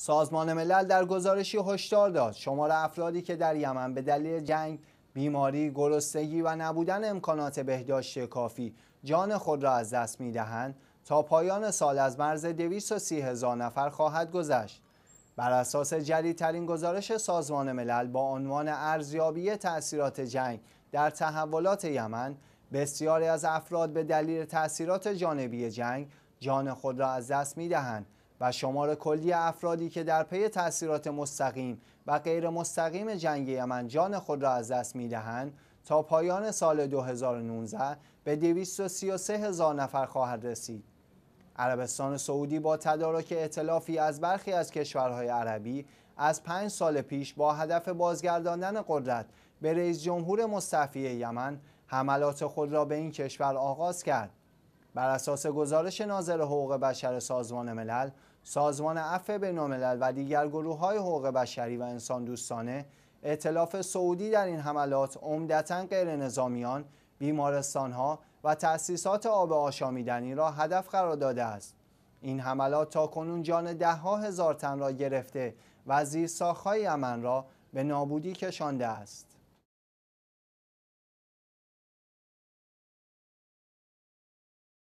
سازمان ملل در گزارشی هشدار داد شمار افرادی که در یمن به دلیل جنگ، بیماری، گرسنگی و نبودن امکانات بهداشتی کافی جان خود را از دست دهند تا پایان سال از مرز سی هزار نفر خواهد گذشت. بر اساس جدیدترین گزارش سازمان ملل با عنوان ارزیابی تاثیرات جنگ در تحولات یمن، بسیاری از افراد به دلیل تاثیرات جانبی جنگ جان خود را از دست دهند و شمار کلی افرادی که در پی تاثیرات مستقیم و غیر مستقیم جنگ یمن جان خود را از دست می دهند تا پایان سال 2019 به 233 هزار نفر خواهد رسید. عربستان سعودی با تدارک اطلافی از برخی از کشورهای عربی از پنج سال پیش با هدف بازگرداندن قدرت به رئیس جمهور مستعفی یمن حملات خود را به این کشور آغاز کرد بر اساس گزارش ناظر حقوق بشر سازمان ملل، سازمان عفو بین‌الملل و دیگر گروه حقوق بشری و انسان دوستانه اعتلاف سعودی در این حملات عمدتا غیر نظامیان، بیمارستان و تأسیسات آب آشامیدنی را هدف قرار داده است. این حملات تا کنون جان ده هزار تن را گرفته و زیر ساخهای یمن را به نابودی کشانده است.